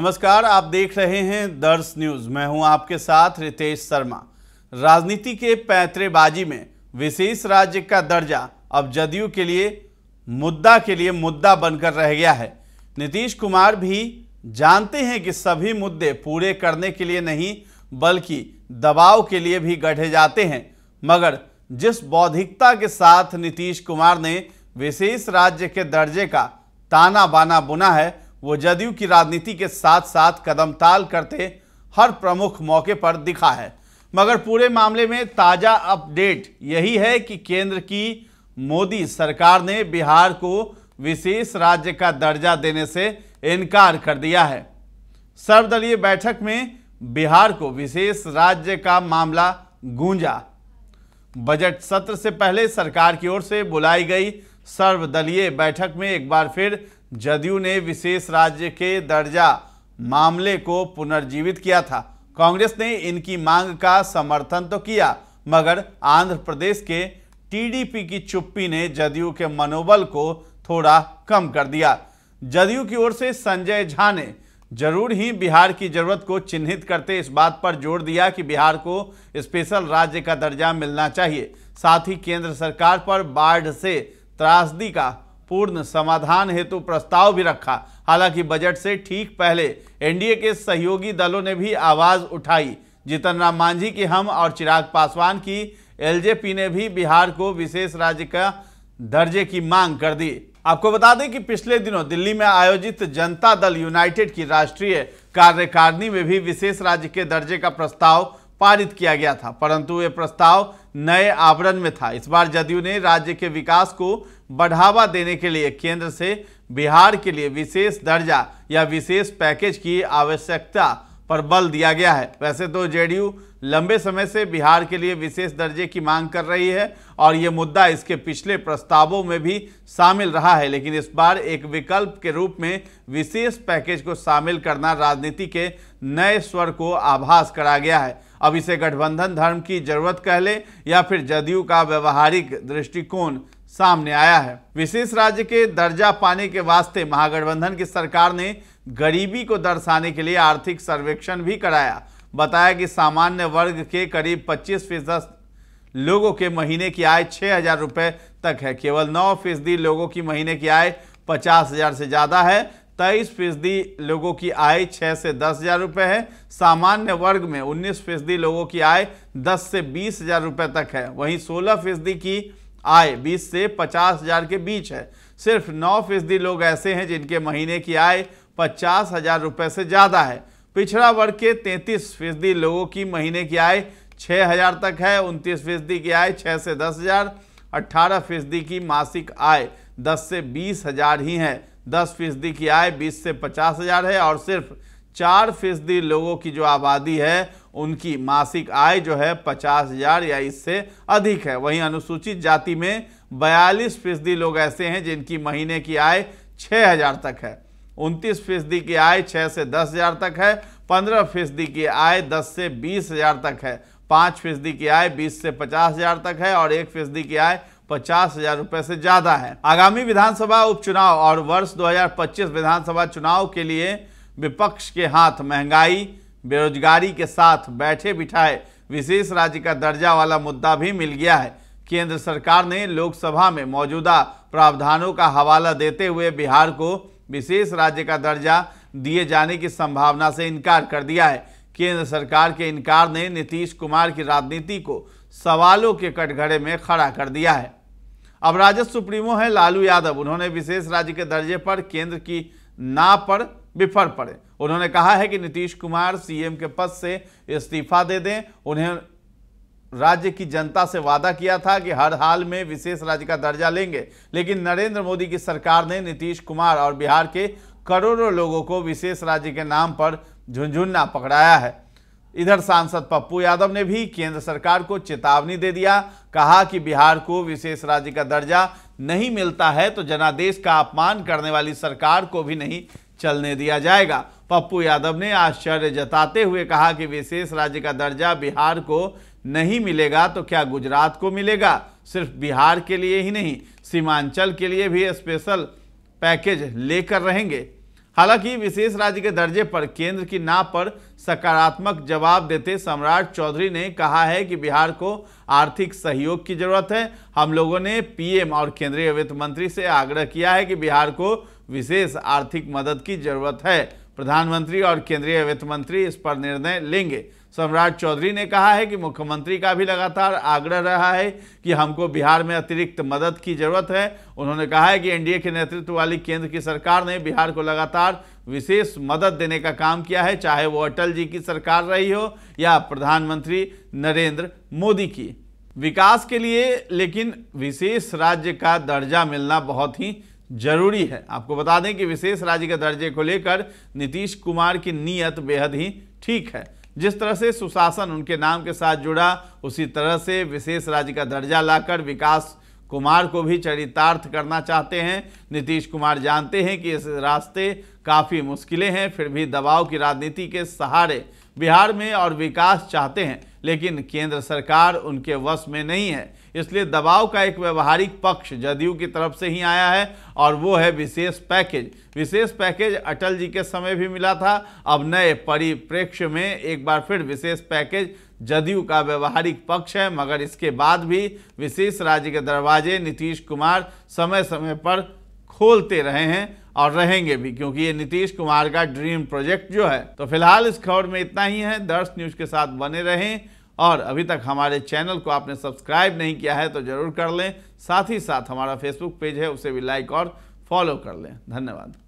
नमस्कार आप देख रहे हैं दर्श न्यूज मैं हूं आपके साथ रितेश शर्मा राजनीति के पैतरेबाजी में विशेष राज्य का दर्जा अब जदयू के लिए मुद्दा के लिए मुद्दा बनकर रह गया है नीतीश कुमार भी जानते हैं कि सभी मुद्दे पूरे करने के लिए नहीं बल्कि दबाव के लिए भी गढ़े जाते हैं मगर जिस बौद्धिकता के साथ नीतीश कुमार ने विशेष राज्य के दर्जे का ताना बाना बुना है वो जदयू की राजनीति के साथ साथ कदम ताल करते हर प्रमुख मौके पर दिखा है मगर पूरे मामले में ताज़ा अपडेट यही है कि केंद्र की मोदी सरकार ने बिहार को विशेष राज्य का दर्जा देने से इनकार कर दिया है सर्वदलीय बैठक में बिहार को विशेष राज्य का मामला गूंजा बजट सत्र से पहले सरकार की ओर से बुलाई गई सर्वदलीय बैठक में एक बार फिर जदयू ने विशेष राज्य के दर्जा मामले को पुनर्जीवित किया था कांग्रेस ने इनकी मांग का समर्थन तो किया मगर आंध्र प्रदेश के टीडीपी की चुप्पी ने जदयू के मनोबल को थोड़ा कम कर दिया जदयू की ओर से संजय झा ने जरूर ही बिहार की जरूरत को चिन्हित करते इस बात पर जोर दिया कि बिहार को स्पेशल राज्य का दर्जा मिलना चाहिए साथ ही केंद्र सरकार पर बाढ़ से त्रासदी का पूर्ण समाधान हेतु प्रस्ताव भी रखा हालांकि बजट से ठीक पहले एनडीए के सहयोगी दलों ने भी आवाज उठाई जीतन राम मांझी की हम और चिराग पासवान की एलजेपी ने भी बिहार को विशेष राज्य का दर्जे की मांग कर दी आपको बता दें कि पिछले दिनों दिल्ली में आयोजित जनता दल यूनाइटेड की राष्ट्रीय कार्यकारिणी में भी विशेष राज्य के दर्जे का प्रस्ताव पारित किया गया था परंतु ये प्रस्ताव नए आवरण में था इस बार जदयू ने राज्य के विकास को बढ़ावा देने के लिए केंद्र से बिहार के लिए विशेष दर्जा या विशेष पैकेज की आवश्यकता पर बल दिया गया है वैसे तो जेडीयू लंबे समय से बिहार के लिए विशेष दर्जे की मांग कर रही है और ये मुद्दा इसके पिछले प्रस्तावों में भी शामिल रहा है लेकिन इस बार एक विकल्प के रूप में विशेष पैकेज को शामिल करना राजनीति के नए स्वर को आभास करा गया है अब इसे गठबंधन धर्म की जरूरत कह ले या फिर जदयू का व्यवहारिक दृष्टिकोण सामने आया है विशेष राज्य के दर्जा पाने के वास्ते महागठबंधन की सरकार ने गरीबी को दर्शाने के लिए आर्थिक सर्वेक्षण भी कराया बताया कि सामान्य वर्ग के करीब 25 फीसद लोगों के महीने की आय छः हजार रुपये तक है केवल नौ फीसदी लोगों की महीने की आय पचास हजार से ज़्यादा है तेईस फीसदी लोगों की आय छः से दस हज़ार रुपये है सामान्य वर्ग में उन्नीस फीसदी लोगों की आय दस से बीस हज़ार रुपये तक है वहीं सोलह फीसदी की आय बीस से पचास हज़ार के बीच है सिर्फ नौ फीसदी लोग ऐसे हैं जिनके महीने की आय पचास हज़ार रुपये से ज़्यादा है पिछड़ा वर्ग के तैंतीस फीसदी लोगों की महीने की आय छः हज़ार तक है उनतीस फीसदी की आय छः से दस हज़ार अट्ठारह फीसदी की मासिक आय दस से बीस हज़ार ही है दस फीसदी की आय बीस से पचास हज़ार है और सिर्फ चार फीसदी लोगों की जो आबादी है उनकी मासिक आय जो है पचास हज़ार या इससे अधिक है वहीं अनुसूचित जाति में बयालीस फीसदी लोग ऐसे हैं जिनकी महीने की आय छः हज़ार तक है उनतीस फीसदी की आय छः से दस हज़ार तक है पंद्रह फीसदी की आय दस से बीस हज़ार तक है पाँच फीसदी की आय बीस से पचास हज़ार तक है और एक फीसदी की आय पचास हजार रूपए से ज्यादा है आगामी विधानसभा उपचुनाव और वर्ष 2025 विधानसभा चुनाव के लिए विपक्ष के हाथ महंगाई बेरोजगारी के साथ बैठे बिठाए विशेष राज्य का दर्जा वाला मुद्दा भी मिल गया है केंद्र सरकार ने लोकसभा में मौजूदा प्रावधानों का हवाला देते हुए बिहार को विशेष राज्य का दर्जा दिए जाने की संभावना से इनकार कर दिया है केंद्र सरकार के इनकार ने नीतीश कुमार की राजनीति को सवालों के कटघरे में खड़ा कर दिया है अब राजद सुप्रीमो है लालू यादव उन्होंने विशेष राज्य के दर्जे पर केंद्र की ना पर विफर पड़े उन्होंने कहा है कि नीतीश कुमार सीएम के पद से इस्तीफा दे दें उन्हें राज्य की जनता से वादा किया था कि हर हाल में विशेष राज्य का दर्जा लेंगे लेकिन नरेंद्र मोदी की सरकार ने नीतीश कुमार और बिहार के करोड़ों लोगों को विशेष राज्य के नाम पर झुंझुन ना पकड़ाया है इधर सांसद पप्पू यादव ने भी केंद्र सरकार को चेतावनी दे दिया कहा कि बिहार को विशेष राज्य का दर्जा नहीं मिलता है तो जनादेश का अपमान करने वाली सरकार को भी नहीं चलने दिया जाएगा पप्पू यादव ने आश्चर्य जताते हुए कहा कि विशेष राज्य का दर्जा बिहार को नहीं मिलेगा तो क्या गुजरात को मिलेगा सिर्फ बिहार के लिए ही नहीं सीमांचल के लिए भी स्पेशल पैकेज लेकर रहेंगे हालांकि विशेष राज्य के दर्जे पर केंद्र की ना पर सकारात्मक जवाब देते सम्राट चौधरी ने कहा है कि बिहार को आर्थिक सहयोग की जरूरत है हम लोगों ने पीएम और केंद्रीय वित्त मंत्री से आग्रह किया है कि बिहार को विशेष आर्थिक मदद की जरूरत है प्रधानमंत्री और केंद्रीय वित्त मंत्री इस पर निर्णय लेंगे सम्राट चौधरी ने कहा है कि मुख्यमंत्री का भी लगातार आग्रह रहा है कि हमको बिहार में अतिरिक्त मदद की जरूरत है उन्होंने कहा है कि एनडीए के नेतृत्व वाली केंद्र की सरकार ने बिहार को लगातार विशेष मदद देने का काम किया है चाहे वो अटल जी की सरकार रही हो या प्रधानमंत्री नरेंद्र मोदी की विकास के लिए लेकिन विशेष राज्य का दर्जा मिलना बहुत ही जरूरी है आपको बता दें कि विशेष राज्य के दर्जे को लेकर नीतीश कुमार की नीयत बेहद ही ठीक है जिस तरह से सुशासन उनके नाम के साथ जुड़ा उसी तरह से विशेष राज्य का दर्जा लाकर विकास कुमार को भी चरितार्थ करना चाहते हैं नीतीश कुमार जानते हैं कि इस रास्ते काफ़ी मुश्किलें हैं फिर भी दबाव की राजनीति के सहारे बिहार में और विकास चाहते हैं लेकिन केंद्र सरकार उनके वश में नहीं है इसलिए दबाव का एक व्यवहारिक पक्ष जदयू की तरफ से ही आया है और वो है विशेष पैकेज विशेष पैकेज अटल जी के समय भी मिला था अब नए परिप्रेक्ष्य में एक बार फिर विशेष पैकेज जदयू का व्यवहारिक पक्ष है मगर इसके बाद भी विशेष राज्य के दरवाजे नीतीश कुमार समय समय पर खोलते रहे हैं और रहेंगे भी क्योंकि ये नीतीश कुमार का ड्रीम प्रोजेक्ट जो है तो फिलहाल इस खबर में इतना ही है दर्श न्यूज के साथ बने रहें और अभी तक हमारे चैनल को आपने सब्सक्राइब नहीं किया है तो ज़रूर कर लें साथ ही साथ हमारा फेसबुक पेज है उसे भी लाइक और फॉलो कर लें धन्यवाद